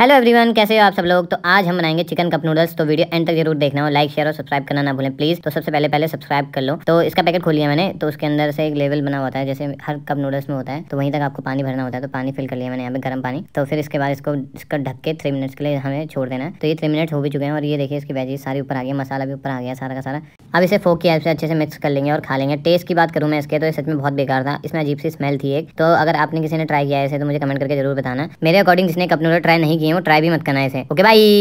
hello everyone कैसे हो आप सब लोग तो आज हम बनाएंगे चिकन कप नूडल्स तो वीडियो एंड तक जरूर देखना हो लाइक शेयर और सब्सक्राइब करना ना भूलें प्लीज तो सबसे पहले पहले सब्सक्राइब कर लो तो इसका पैकेट खोल लिया मैंने तो उसके अंदर से एक लेवल बना होता है जैसे हर कप नूडल्स में होता है तो वहीं तक आपको पानी भरना होता है तो पानी फिल कर लिया मैंने यहाँ पे गर्म पानी तो फिर इसके बाद इसको इसका ढक के थ्री मिनट्स के लिए हमें छोड़ देना है तो ये थ्री मिनट्स हो भी चुके हैं और ये देखिए इसकी वेजीज सारी ऊपर आ गया मसाला भी ऊपर आ गया सारा का सारा अब इसे फोक की हेल्प से अच्छे से मिक्स कर लेंगे और खा लेंगे टेस्ट की बात करूँ मैं इसके तो सच में बहुत बेकार था इसमें अजीब सी स्मेल थी एक तो अगर आपने किसी ने ट्राई किया है इसे तो मुझे कमेंट करके जरूर बताना मेरे अकॉर्डिंग जिसने कप नूडल ट्राई नहीं किया किए हूँ ट्राई भी मत करना इसे ओके बाई